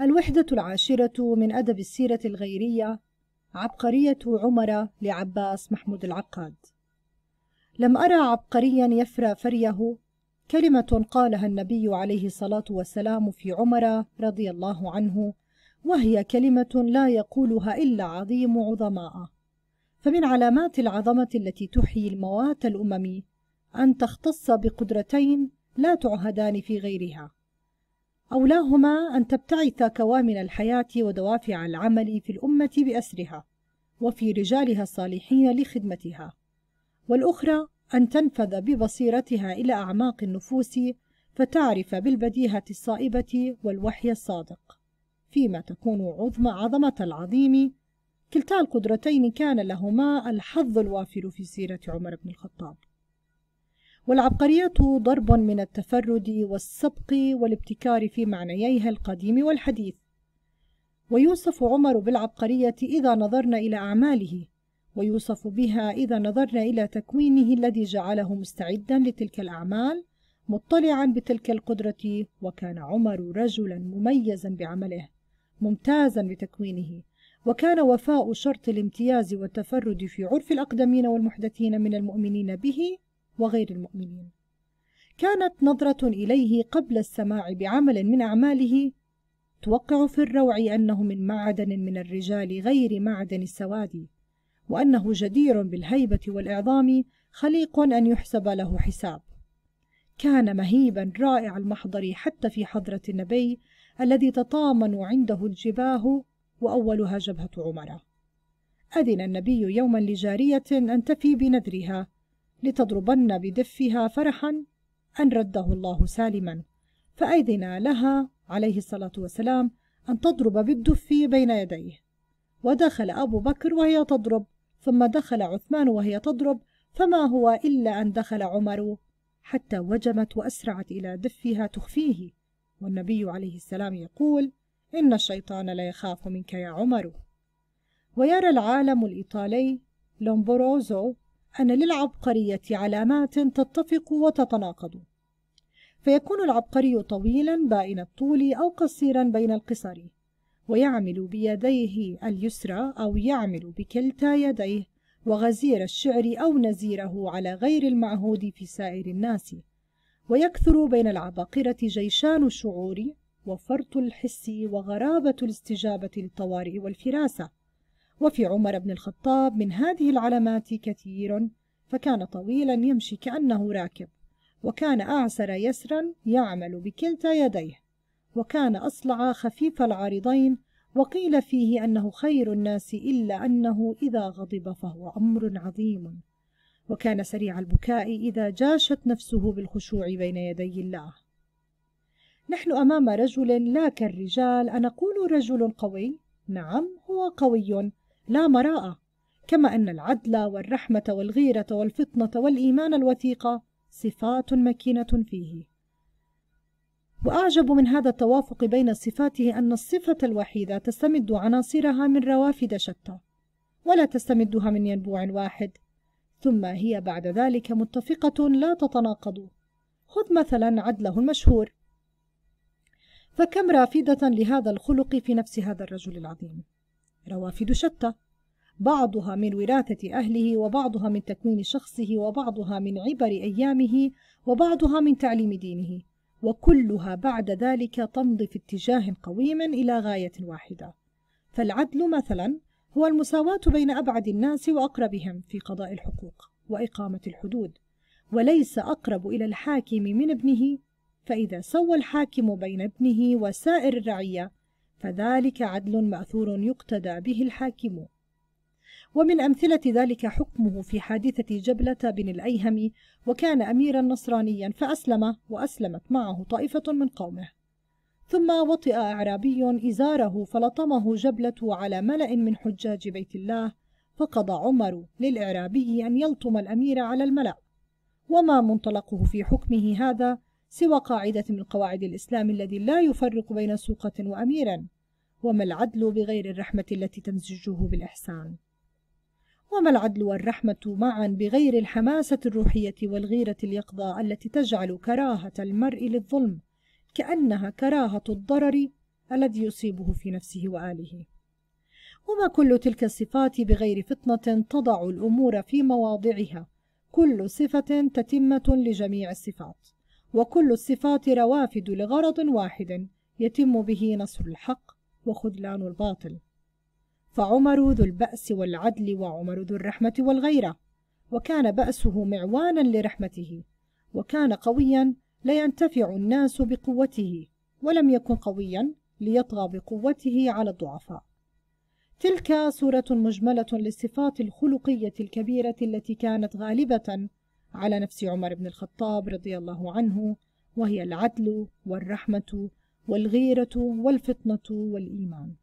الوحدة العاشرة من أدب السيرة الغيرية عبقرية عمر لعباس محمود العقاد لم أرى عبقريا يفرى فريه كلمة قالها النبي عليه الصلاة والسلام في عمر رضي الله عنه وهي كلمة لا يقولها إلا عظيم عظماء فمن علامات العظمة التي تحيي الموات الأممي أن تختص بقدرتين لا تعهدان في غيرها أولاهما أن تبتعث كوامن الحياة ودوافع العمل في الأمة بأسرها وفي رجالها الصالحين لخدمتها والأخرى أن تنفذ ببصيرتها إلى أعماق النفوس فتعرف بالبديهة الصائبة والوحي الصادق فيما تكون عظم عظمة العظيم كلتا القدرتين كان لهما الحظ الوافر في سيرة عمر بن الخطاب والعبقرية ضرب من التفرد والسبق والابتكار في معنييها القديم والحديث ويوصف عمر بالعبقرية إذا نظرنا إلى أعماله ويوصف بها إذا نظرنا إلى تكوينه الذي جعله مستعدا لتلك الأعمال مطلعا بتلك القدرة وكان عمر رجلا مميزا بعمله ممتازا بتكوينه وكان وفاء شرط الامتياز والتفرد في عرف الأقدمين والمحدثين من المؤمنين به وغير المؤمنين كانت نظرة إليه قبل السماع بعمل من أعماله توقع في الروع أنه من معدن من الرجال غير معدن السواد وأنه جدير بالهيبة والإعظام خليق أن يحسب له حساب كان مهيبا رائع المحضر حتى في حضرة النبي الذي تطامن عنده الجباه وأولها جبهة عمره أذن النبي يوما لجارية أن تفي بنذرها لتضربن بدفها فرحا أن رده الله سالما فأذن لها عليه الصلاة والسلام أن تضرب بالدف بين يديه ودخل أبو بكر وهي تضرب ثم دخل عثمان وهي تضرب فما هو إلا أن دخل عمر حتى وجمت وأسرعت إلى دفها تخفيه والنبي عليه السلام يقول إن الشيطان لا يخاف منك يا عمر ويرى العالم الإيطالي لومبروزو أن للعبقرية علامات تتفق وتتناقض فيكون العبقري طويلا بائن الطول أو قصيرا بين القصر ويعمل بيديه اليسرى أو يعمل بكلتا يديه وغزير الشعر أو نزيره على غير المعهود في سائر الناس ويكثر بين العباقرة جيشان الشعور وفرط الحس وغرابة الاستجابة للطوارئ والفراسة وفي عمر بن الخطاب من هذه العلامات كثير فكان طويلا يمشي كأنه راكب وكان أعسر يسرا يعمل بكلتا يديه وكان أصلع خفيف العارضين وقيل فيه أنه خير الناس إلا أنه إذا غضب فهو أمر عظيم وكان سريع البكاء إذا جاشت نفسه بالخشوع بين يدي الله نحن أمام رجل لا كالرجال أنقول رجل قوي؟ نعم هو قوي لا مراءة كما أن العدل والرحمة والغيرة والفطنة والإيمان الوثيقه صفات مكينة فيه وأعجب من هذا التوافق بين صفاته أن الصفة الوحيدة تستمد عناصرها من روافد شتى ولا تستمدها من ينبوع واحد ثم هي بعد ذلك متفقة لا تتناقض خذ مثلا عدله المشهور فكم رافدة لهذا الخلق في نفس هذا الرجل العظيم روافد شتى بعضها من وراثة أهله وبعضها من تكوين شخصه وبعضها من عبر أيامه وبعضها من تعليم دينه وكلها بعد ذلك تمضي في اتجاه قويم إلى غاية واحدة فالعدل مثلا هو المساواة بين أبعد الناس وأقربهم في قضاء الحقوق وإقامة الحدود وليس أقرب إلى الحاكم من ابنه فإذا سوى الحاكم بين ابنه وسائر الرعية فذلك عدل ماثور يقتدى به الحاكم ومن أمثلة ذلك حكمه في حادثة جبلة بن الأيهم وكان أميرا نصرانيا فأسلم وأسلمت معه طائفة من قومه ثم وطئ أعرابي إزاره فلطمه جبلة على ملأ من حجاج بيت الله فقضى عمر للإعرابي أن يلطم الأمير على الملأ وما منطلقه في حكمه هذا سوى قاعدة من قواعد الإسلام الذي لا يفرق بين سوقة وأميرا وما العدل بغير الرحمة التي تمزجه بالإحسان وما العدل والرحمة معا بغير الحماسة الروحية والغيرة اليقظة التي تجعل كراهة المرء للظلم كأنها كراهة الضرر الذي يصيبه في نفسه وآله وما كل تلك الصفات بغير فطنة تضع الأمور في مواضعها كل صفة تتمة لجميع الصفات وكل الصفات روافد لغرض واحد يتم به نصر الحق وخذلان الباطل فعمر ذو البأس والعدل وعمر ذو الرحمة والغيرة وكان بأسه معوانا لرحمته وكان قويا لينتفع الناس بقوته ولم يكن قويا ليطغى بقوته على الضعفاء تلك صورة مجملة للصفات الخلقية الكبيرة التي كانت غالبة على نفس عمر بن الخطاب رضي الله عنه وهي العدل والرحمة والغيرة والفطنة والإيمان